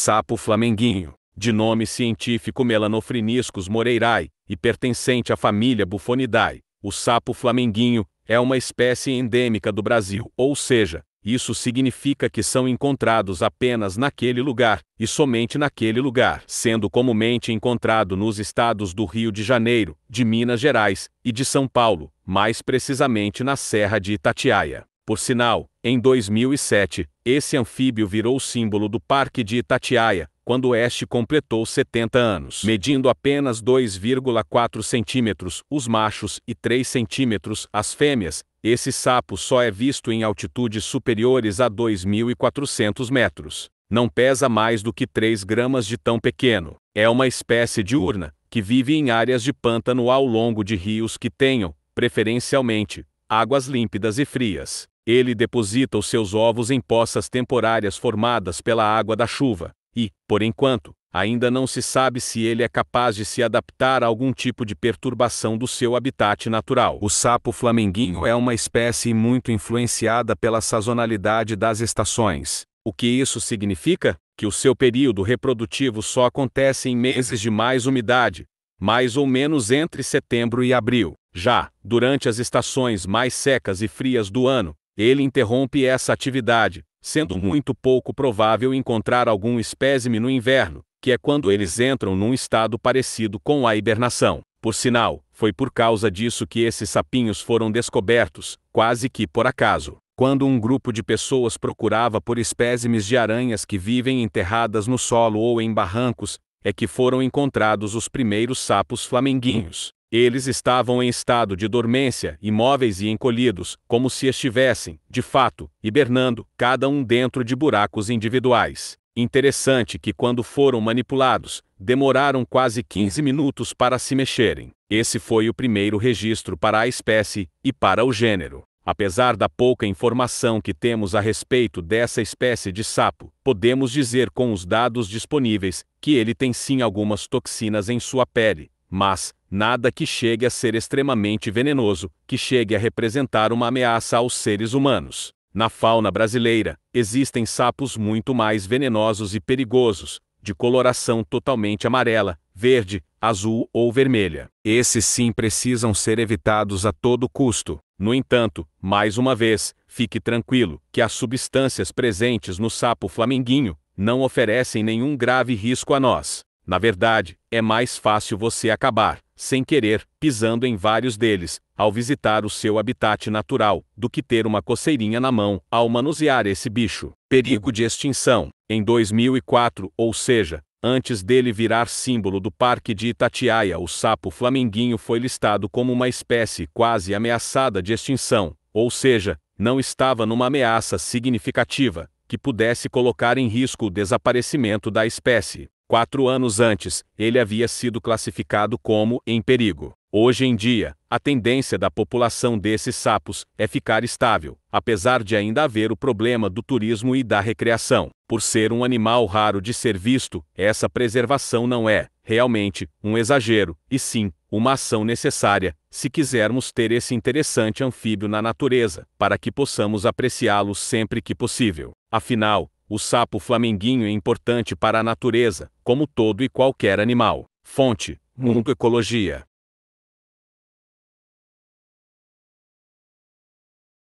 Sapo flamenguinho, de nome científico Melanofriniscus moreirai, e pertencente à família Bufonidae, o sapo flamenguinho é uma espécie endêmica do Brasil, ou seja, isso significa que são encontrados apenas naquele lugar, e somente naquele lugar, sendo comumente encontrado nos estados do Rio de Janeiro, de Minas Gerais e de São Paulo, mais precisamente na Serra de Itatiaia. Por sinal, em 2007, esse anfíbio virou símbolo do Parque de Itatiaia, quando este completou 70 anos. Medindo apenas 2,4 centímetros os machos e 3 centímetros as fêmeas, esse sapo só é visto em altitudes superiores a 2.400 metros. Não pesa mais do que 3 gramas de tão pequeno. É uma espécie diurna, que vive em áreas de pântano ao longo de rios que tenham, preferencialmente, águas límpidas e frias. Ele deposita os seus ovos em poças temporárias formadas pela água da chuva, e, por enquanto, ainda não se sabe se ele é capaz de se adaptar a algum tipo de perturbação do seu habitat natural. O sapo flamenguinho é uma espécie muito influenciada pela sazonalidade das estações. O que isso significa? Que o seu período reprodutivo só acontece em meses de mais umidade, mais ou menos entre setembro e abril. Já durante as estações mais secas e frias do ano, ele interrompe essa atividade, sendo uhum. muito pouco provável encontrar algum espécime no inverno, que é quando eles entram num estado parecido com a hibernação. Por sinal, foi por causa disso que esses sapinhos foram descobertos, quase que por acaso. Quando um grupo de pessoas procurava por espécimes de aranhas que vivem enterradas no solo ou em barrancos, é que foram encontrados os primeiros sapos flamenguinhos. Eles estavam em estado de dormência, imóveis e encolhidos, como se estivessem, de fato, hibernando, cada um dentro de buracos individuais. Interessante que quando foram manipulados, demoraram quase 15 minutos para se mexerem. Esse foi o primeiro registro para a espécie e para o gênero. Apesar da pouca informação que temos a respeito dessa espécie de sapo, podemos dizer com os dados disponíveis que ele tem sim algumas toxinas em sua pele, mas nada que chegue a ser extremamente venenoso, que chegue a representar uma ameaça aos seres humanos. Na fauna brasileira, existem sapos muito mais venenosos e perigosos, de coloração totalmente amarela, verde, azul ou vermelha. Esses sim precisam ser evitados a todo custo. No entanto, mais uma vez, fique tranquilo que as substâncias presentes no sapo flamenguinho não oferecem nenhum grave risco a nós. Na verdade, é mais fácil você acabar, sem querer, pisando em vários deles, ao visitar o seu habitat natural, do que ter uma coceirinha na mão ao manusear esse bicho. Perigo de extinção. Em 2004, ou seja, antes dele virar símbolo do Parque de Itatiaia, o sapo flamenguinho foi listado como uma espécie quase ameaçada de extinção, ou seja, não estava numa ameaça significativa que pudesse colocar em risco o desaparecimento da espécie. Quatro anos antes, ele havia sido classificado como em perigo. Hoje em dia, a tendência da população desses sapos é ficar estável, apesar de ainda haver o problema do turismo e da recreação. Por ser um animal raro de ser visto, essa preservação não é, realmente, um exagero, e sim, uma ação necessária, se quisermos ter esse interessante anfíbio na natureza, para que possamos apreciá-lo sempre que possível. Afinal, o sapo flamenguinho é importante para a natureza, como todo e qualquer animal. Fonte: Mundo Ecologia.